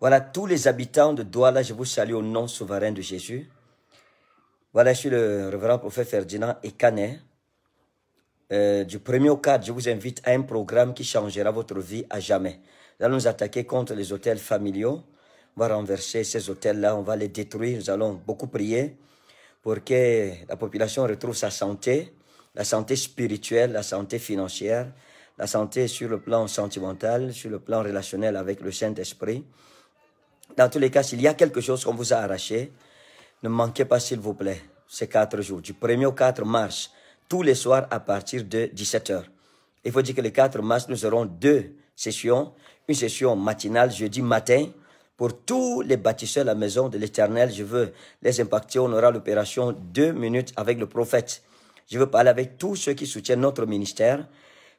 Voilà, tous les habitants de Douala, je vous salue au nom souverain de Jésus. Voilà, je suis le révérend prophète Ferdinand et euh, du premier au je vous invite à un programme qui changera votre vie à jamais. Nous allons nous attaquer contre les hôtels familiaux. On va renverser ces hôtels-là, on va les détruire. Nous allons beaucoup prier pour que la population retrouve sa santé, la santé spirituelle, la santé financière, la santé sur le plan sentimental, sur le plan relationnel avec le Saint-Esprit. Dans tous les cas, s'il y a quelque chose qu'on vous a arraché, ne manquez pas, s'il vous plaît, ces quatre jours, du 1er au 4 mars, tous les soirs à partir de 17h. Il faut dire que le 4 mars, nous aurons deux sessions. Une session matinale, jeudi matin, pour tous les bâtisseurs de la maison de l'Éternel. Je veux les impacter. On aura l'opération deux minutes avec le prophète. Je veux parler avec tous ceux qui soutiennent notre ministère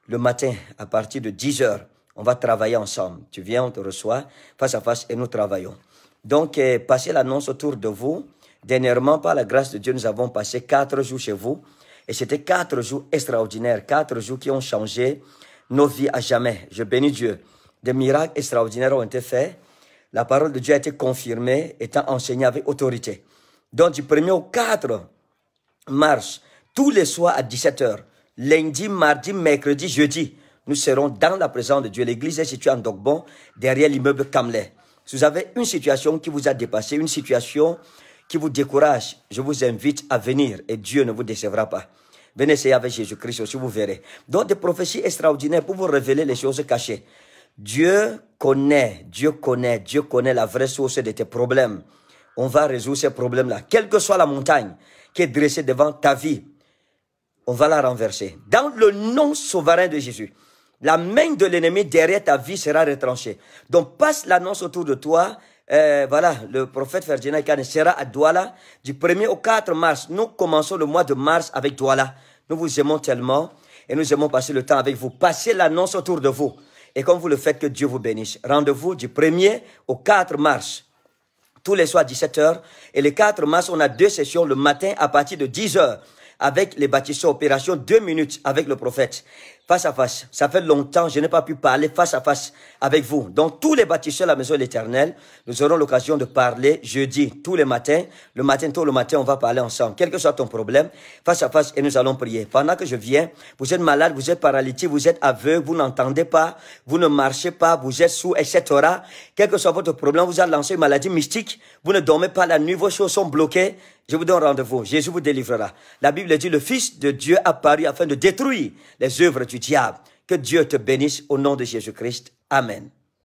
le matin à partir de 10 heures. On va travailler ensemble. Tu viens, on te reçoit face à face et nous travaillons. Donc, euh, passez l'annonce autour de vous. Dernièrement, par la grâce de Dieu, nous avons passé quatre jours chez vous. Et c'était quatre jours extraordinaires, quatre jours qui ont changé nos vies à jamais. Je bénis Dieu. Des miracles extraordinaires ont été faits. La parole de Dieu a été confirmée, étant enseignée avec autorité. Donc, du 1er au 4 mars, tous les soirs à 17h, lundi, mardi, mercredi, jeudi, nous serons dans la présence de Dieu. L'église est située en Dogbon, derrière l'immeuble Kamlet. Si vous avez une situation qui vous a dépassé, une situation qui vous décourage, je vous invite à venir et Dieu ne vous décevra pas. Venez essayer avec Jésus-Christ aussi, vous verrez. Donc des prophéties extraordinaires pour vous révéler les choses cachées. Dieu connaît, Dieu connaît, Dieu connaît la vraie source de tes problèmes. On va résoudre ces problèmes-là. Quelle que soit la montagne qui est dressée devant ta vie, on va la renverser. Dans le nom souverain de Jésus la main de l'ennemi derrière ta vie sera retranchée. Donc passe l'annonce autour de toi. Euh, voilà, le prophète Ferdinand Kane sera à Douala du 1er au 4 mars. Nous commençons le mois de mars avec Douala. Nous vous aimons tellement et nous aimons passer le temps avec vous. Passez l'annonce autour de vous. Et comme vous le faites, que Dieu vous bénisse. Rendez-vous du 1er au 4 mars. Tous les soirs, 17h. Et le 4 mars, on a deux sessions le matin à partir de 10h avec les bâtisseurs opération deux minutes avec le prophète face à face. Ça fait longtemps, je n'ai pas pu parler face à face avec vous. Donc, tous les bâtisseurs de la maison de l'éternel, nous aurons l'occasion de parler jeudi, tous les matins. Le matin, tôt le matin, on va parler ensemble. Quel que soit ton problème, face à face, et nous allons prier. Pendant que je viens, vous êtes malade, vous êtes paralytique, vous êtes aveugle, vous n'entendez pas, vous ne marchez pas, vous êtes sous, etc. Quel que soit votre problème, vous avez lancé une maladie mystique, vous ne dormez pas la nuit, vos choses sont bloquées. Je vous donne rendez-vous. Jésus vous délivrera. La Bible dit, le Fils de Dieu paru afin de détruire les œuvres du diable. Que Dieu te bénisse au nom de Jésus-Christ. Amen.